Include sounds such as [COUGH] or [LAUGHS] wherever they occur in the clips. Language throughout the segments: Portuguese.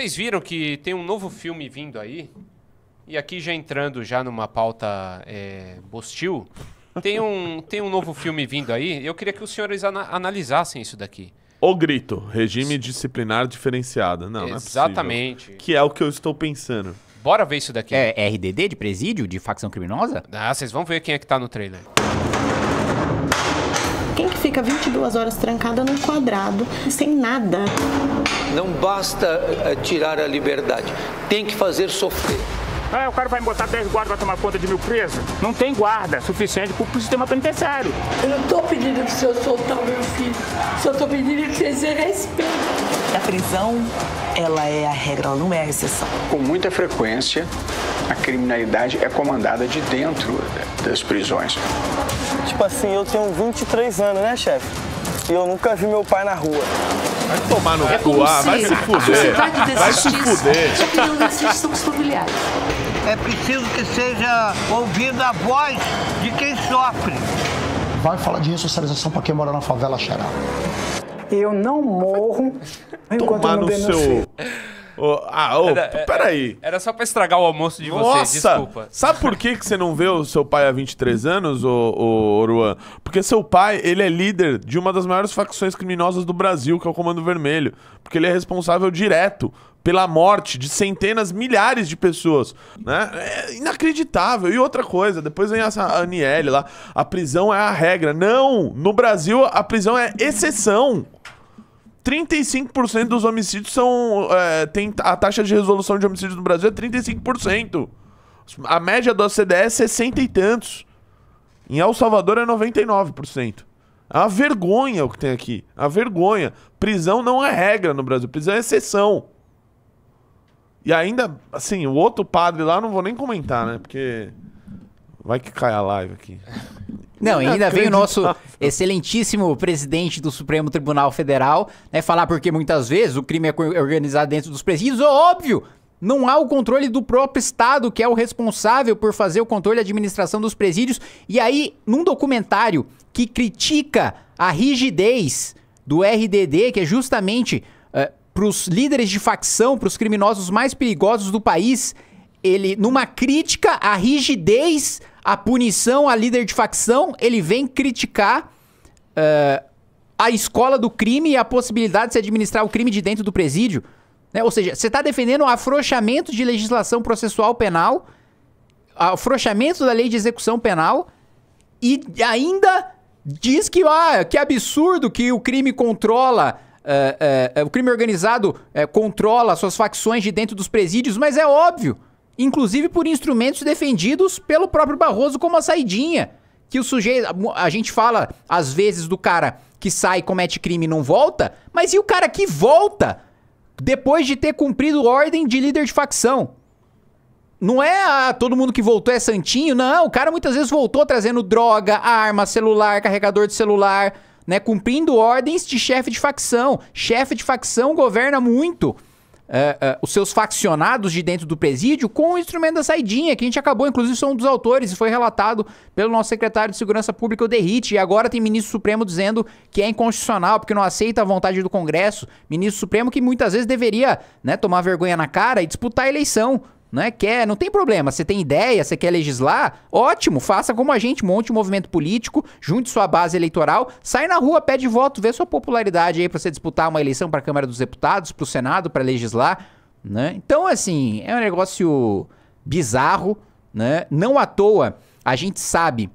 Vocês viram que tem um novo filme vindo aí? E aqui já entrando já numa pauta é, bostil, tem um, tem um novo filme vindo aí. Eu queria que os senhores ana analisassem isso daqui. O grito, regime disciplinar diferenciado. Não, Exatamente. Não é que é o que eu estou pensando. Bora ver isso daqui. É, é RDD de presídio, de facção criminosa? Ah, vocês vão ver quem é que tá no trailer. Quem que fica 22 horas trancada num quadrado, sem nada? Não basta eh, tirar a liberdade, tem que fazer sofrer. Ah, o cara vai botar 10 guardas para tomar conta de mil presos? Não tem guarda suficiente para o sistema penitenciário. Eu não estou pedindo que o senhor soltar o meu filho, só estou pedindo que vocês respeite. A prisão, ela é a regra, ela não é a exceção. Com muita frequência, a criminalidade é comandada de dentro eh, das prisões. Tipo assim, eu tenho 23 anos, né, chefe? E eu nunca vi meu pai na rua. Vai tomar no é cu, ah, vai se fuder. Vai se fuder. É familiares. É preciso que seja ouvida a voz de quem sofre. Vai falar de ressocialização para quem mora na favela, xará. Eu não morro enquanto Tomar eu não denuncio. Seu... Oh, ah, oh, era, peraí. Era só pra estragar o almoço de Nossa, vocês, desculpa. Sabe por que, que você não vê o seu pai há 23 anos, ô, ô, Oruan? Porque seu pai, ele é líder de uma das maiores facções criminosas do Brasil, que é o Comando Vermelho. Porque ele é responsável direto pela morte de centenas, milhares de pessoas, né? É inacreditável. E outra coisa, depois vem essa Aniele lá, a prisão é a regra. Não! No Brasil, a prisão é exceção. 35% dos homicídios são. É, tem, a taxa de resolução de homicídios no Brasil é 35%. A média do OCDE é 60 e tantos. Em El Salvador é 99%. É uma vergonha o que tem aqui. É a vergonha. Prisão não é regra no Brasil, prisão é exceção. E ainda, assim, o outro padre lá não vou nem comentar, né? Porque. Vai que cai a live aqui. [LAUGHS] Não, ainda vem o nosso excelentíssimo presidente do Supremo Tribunal Federal, né, falar porque muitas vezes o crime é, é organizado dentro dos presídios, óbvio! Não há o controle do próprio Estado, que é o responsável por fazer o controle e administração dos presídios. E aí, num documentário que critica a rigidez do RDD, que é justamente uh, eh, para os líderes de facção, para os criminosos mais perigosos do país, ele, numa crítica à rigidez, à punição, a líder de facção, ele vem criticar uh, a escola do crime e a possibilidade de se administrar o crime de dentro do presídio. Né? Ou seja, você está defendendo o afrouxamento de legislação processual penal, afrouxamento da lei de execução penal e ainda diz que, ah, que absurdo que o crime controla. Eh, eh, o crime organizado controla suas facções de dentro dos presídios, mas é óbvio inclusive por instrumentos defendidos pelo próprio Barroso como a saidinha. Que o sujeito. A gente fala, às vezes, do cara que sai, comete crime e não volta, mas e o cara que volta depois de ter cumprido ordem de líder de facção? Não é ah, todo mundo que voltou é santinho, não. O cara muitas vezes voltou trazendo droga, arma, celular, carregador de celular, né? Cumprindo ordens de chefe de facção. Chefe de facção governa muito uh, os seus faccionados de dentro do presídio com o instrumento da saidinha, que a gente acabou, inclusive, são um dos autores, e foi relatado pelo nosso secretário de Segurança Pública, o Derrite, e agora tem ministro Supremo dizendo que é inconstitucional, porque não aceita a vontade do Congresso. Ministro Supremo que muitas vezes deveria né, tomar vergonha na cara e disputar a eleição não é quer, não tem problema. Você tem ideia, você quer legislar? Ótimo, faça como a gente, monte um movimento político, junte sua base eleitoral, sai na rua, pede voto, vê sua popularidade aí para você disputar uma eleição para a Câmara dos Deputados, para o Senado, para legislar, né? Então, assim, é um negócio bizarro, né? Não à toa a gente sabe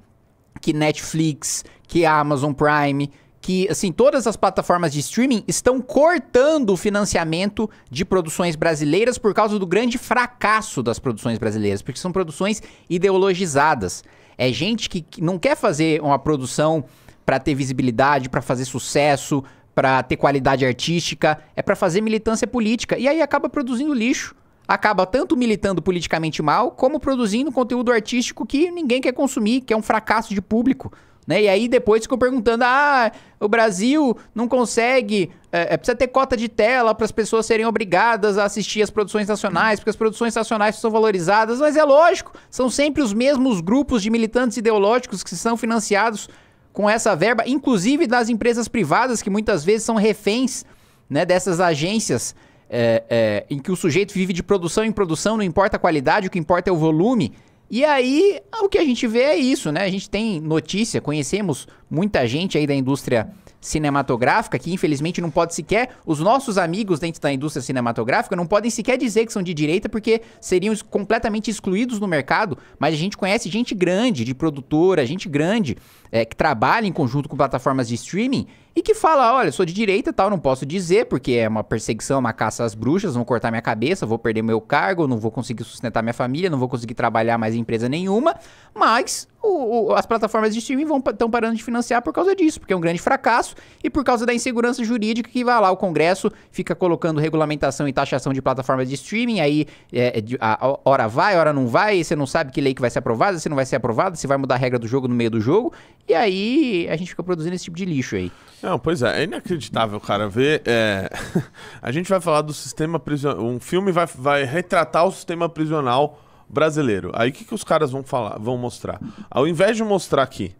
que Netflix, que Amazon Prime, que assim todas as plataformas de streaming estão cortando o financiamento de produções brasileiras por causa do grande fracasso das produções brasileiras, porque são produções ideologizadas. É gente que, que não quer fazer uma produção para ter visibilidade, para fazer sucesso, para ter qualidade artística, é para fazer militância política e aí acaba produzindo lixo. Acaba tanto militando politicamente mal, como produzindo conteúdo artístico que ninguém quer consumir, que é um fracasso de público. Né? E aí depois ficam perguntando: ah, o Brasil não consegue. É, precisa ter cota de tela para as pessoas serem obrigadas a assistir as produções nacionais, porque as produções nacionais são valorizadas, mas é lógico, são sempre os mesmos grupos de militantes ideológicos que são financiados com essa verba, inclusive das empresas privadas, que muitas vezes são reféns né, dessas agências é, é, em que o sujeito vive de produção em produção, não importa a qualidade, o que importa é o volume. E aí, o que a gente vê é isso, né? A gente tem notícia, conhecemos muita gente aí da indústria cinematográfica que infelizmente não pode sequer os nossos amigos dentro da indústria cinematográfica não podem sequer dizer que são de direita porque seriam completamente excluídos no mercado, mas a gente conhece gente grande de produtora, gente grande é, que trabalha em conjunto com plataformas de streaming e que fala: olha, sou de direita tal, não posso dizer, porque é uma perseguição, uma caça às bruxas, vão cortar minha cabeça, vou perder meu cargo, não vou conseguir sustentar minha família, não vou conseguir trabalhar mais em empresa nenhuma, mas o, o, as plataformas de streaming estão parando de financiar por causa disso, porque é um grande fracasso e por causa da insegurança jurídica que vai lá, o Congresso fica colocando regulamentação e taxação de plataformas de streaming, aí é, é a, a, hora vai, hora não vai, você não sabe que lei que vai ser aprovada, se não vai ser aprovada, se vai mudar a regra do jogo no meio do jogo, e aí a gente fica produzindo esse tipo de lixo aí. Não, pois é, é inacreditável, cara, ver. É... [LAUGHS] a gente vai falar do sistema prisional. Um filme vai, vai retratar o sistema prisional brasileiro. Aí o que, que os caras vão falar, vão mostrar? Ao invés de mostrar aqui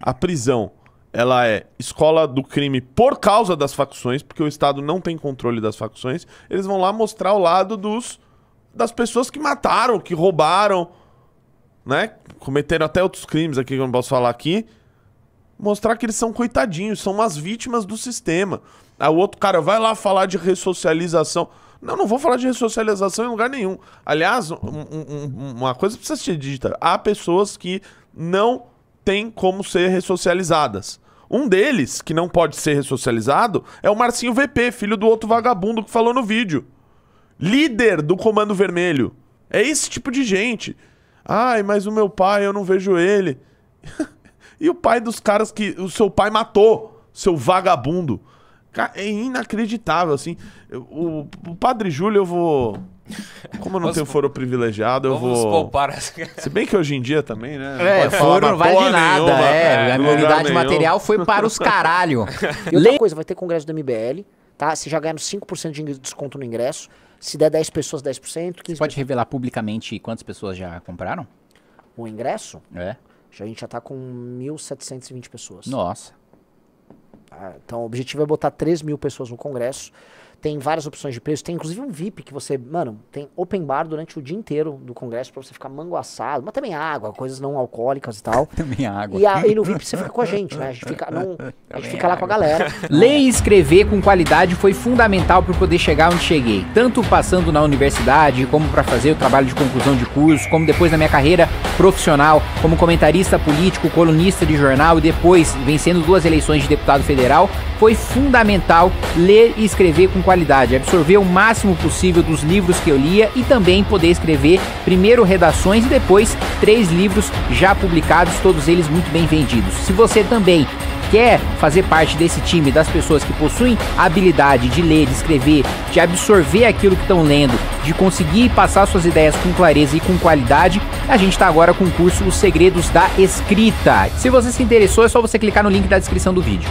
a prisão ela é escola do crime por causa das facções, porque o Estado não tem controle das facções. Eles vão lá mostrar o lado dos das pessoas que mataram, que roubaram, né? Cometeram até outros crimes aqui que eu não posso falar aqui mostrar que eles são coitadinhos, são umas vítimas do sistema. Aí o outro cara vai lá falar de ressocialização. Não, não vou falar de ressocialização em lugar nenhum. Aliás, um, um, uma coisa precisa ser dita: há pessoas que não têm como ser ressocializadas. Um deles, que não pode ser ressocializado, é o Marcinho VP, filho do outro vagabundo que falou no vídeo. Líder do Comando Vermelho. É esse tipo de gente. Ai, mas o meu pai, eu não vejo ele. [LAUGHS] E o pai dos caras que. O seu pai matou, seu vagabundo. é inacreditável, assim. O, o Padre Júlio, eu vou. Como eu não tenho foro privilegiado, eu vou. poupar Se bem que hoje em dia também, né? É, foro não vale de nada. nenhuma, é, né? a em minha unidade nenhum. material foi para os caralho. [LAUGHS] E outra coisa, vai ter congresso do MBL, tá? Você já ganha 5% de desconto no ingresso. Se der 10 pessoas, 10%, 15 Pode revelar publicamente quantas pessoas já compraram? o ingresso. É. A gente já está com 1.720 pessoas. Nossa. Ah, então, o objetivo é botar 3 mil pessoas no Congresso tem várias opções de preço, tem inclusive um VIP que você, mano, tem open bar durante o dia inteiro do congresso para você ficar mangoaçado, mas também água, coisas não alcoólicas e tal. [LAUGHS] também água. E, a, e, no VIP você fica com a gente, né? A gente fica, não, a gente fica lá com a galera. [LAUGHS] Ler e escrever com qualidade foi fundamental para poder chegar onde cheguei, tanto passando na universidade, como para fazer o trabalho de conclusão de curso, como depois na minha carreira profissional, como comentarista político, colunista de jornal e depois vencendo duas eleições de deputado federal, foi fundamental ler e escrever com qualidade, absorver o máximo possível dos livros que eu lia e também poder escrever primeiro redações e depois três livros já publicados, todos eles muito bem vendidos. Se você também quer fazer parte desse time das pessoas que possuem habilidade de ler, de escrever, de absorver aquilo que estão lendo, de conseguir passar suas ideias com clareza e com qualidade, a gente está agora com o curso Os Segredos da Escrita. Se você se interessou, é só você clicar no link da descrição do vídeo.